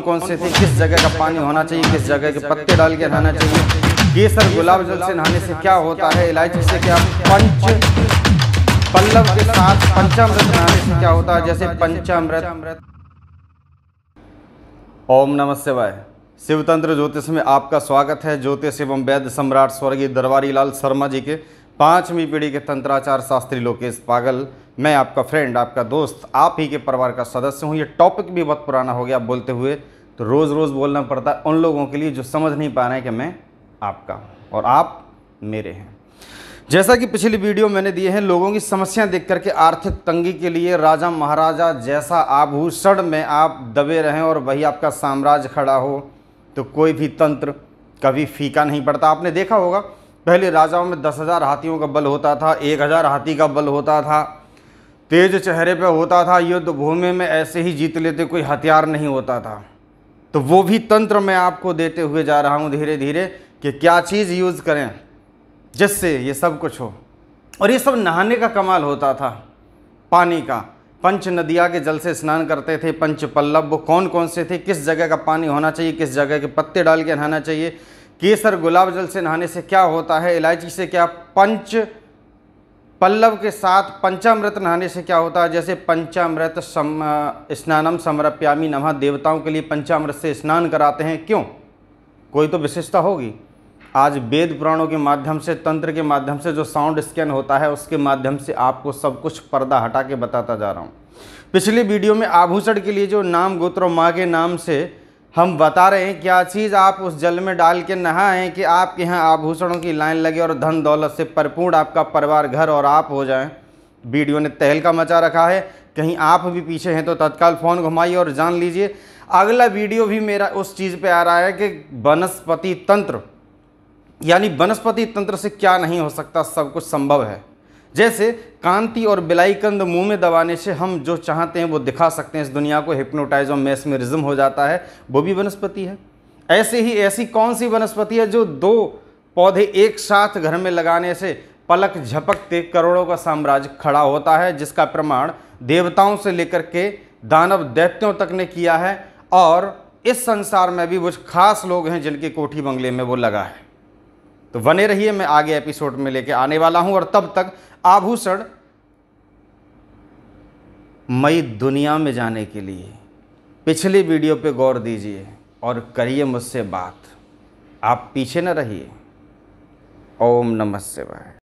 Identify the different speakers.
Speaker 1: कौन कौन से थे किस जगह का पानी होना चाहिए किस जगह के पत्ते डाल के नहाना चाहिए ये सर गुलाब जल से नहाने से क्या होता है इलायची से क्या पंच पल्लव के साथ पंचामृत नहाने से क्या होता है जैसे पंचामृत ओम नमः शिवाय शिवतंत्र ज्योतिष में आपका स्वागत है ज्योतिष एवं वैद्य सम्राट स्वर्गीय दरबारी लाल शर्मा जी के पाँचवीं पीढ़ी के तंत्राचार शास्त्री लोकेश पागल मैं आपका फ्रेंड आपका दोस्त आप ही के परिवार का सदस्य हूँ ये टॉपिक भी बहुत पुराना हो गया बोलते हुए तो रोज़ रोज़ बोलना पड़ता है उन लोगों के लिए जो समझ नहीं पा रहे हैं कि मैं आपका और आप मेरे हैं जैसा कि पिछली वीडियो मैंने दिए हैं लोगों की समस्या देख करके आर्थिक तंगी के लिए राजा महाराजा जैसा आभूषण में आप दबे रहें और वही आपका साम्राज्य खड़ा हो तो कोई भी तंत्र कभी फीका नहीं पड़ता आपने देखा होगा पहले राजाओं में दस हज़ार हाथियों का बल होता था एक हज़ार हाथी का बल होता था तेज चेहरे पे होता था युद्ध भूमि में ऐसे ही जीत लेते कोई हथियार नहीं होता था तो वो भी तंत्र मैं आपको देते हुए जा रहा हूँ धीरे धीरे कि क्या चीज़ यूज़ करें जिससे ये सब कुछ हो और ये सब नहाने का कमाल होता था पानी का पंच नदिया के जल से स्नान करते थे पंच पल्लव वो कौन कौन से थे किस जगह का पानी होना चाहिए किस जगह के पत्ते डाल के नहाना चाहिए केसर गुलाब जल से नहाने से क्या होता है इलायची से क्या पंच पल्लव के साथ पंचामृत नहाने से क्या होता है जैसे पंचामृत सम स्नानम समरप्यामी नमः देवताओं के लिए पंचामृत से स्नान कराते हैं क्यों कोई तो विशेषता होगी आज वेद पुराणों के माध्यम से तंत्र के माध्यम से जो साउंड स्कैन होता है उसके माध्यम से आपको सब कुछ पर्दा हटा के बताता जा रहा हूँ पिछली वीडियो में आभूषण के लिए जो नाम गोत्र माँ के नाम से हम बता रहे हैं क्या चीज़ आप उस जल में डाल के नहाएं कि आपके यहाँ आभूषणों की लाइन लगे और धन दौलत से परिपूर्ण आपका परिवार घर और आप हो जाएं वीडियो ने तहलका मचा रखा है कहीं आप भी पीछे हैं तो तत्काल फ़ोन घुमाइए और जान लीजिए अगला वीडियो भी मेरा उस चीज़ पे आ रहा है कि वनस्पति तंत्र यानी वनस्पति तंत्र से क्या नहीं हो सकता सब कुछ संभव है जैसे कांति और बिलाईकंद मुंह में दबाने से हम जो चाहते हैं वो दिखा सकते हैं इस दुनिया को हिप्नोटाइज और मेस्मरिज्म हो जाता है वो भी वनस्पति है ऐसे ही ऐसी कौन सी वनस्पति है जो दो पौधे एक साथ घर में लगाने से पलक झपकते करोड़ों का साम्राज्य खड़ा होता है जिसका प्रमाण देवताओं से लेकर के दानव दैत्यों तक ने किया है और इस संसार में भी कुछ खास लोग हैं जिनके कोठी बंगले में वो लगा है तो बने रहिए मैं आगे एपिसोड में लेके आने वाला हूँ और तब तक आभूषण मई दुनिया में जाने के लिए पिछली वीडियो पे गौर दीजिए और करिए मुझसे बात आप पीछे न रहिए ओम नमः शिवाय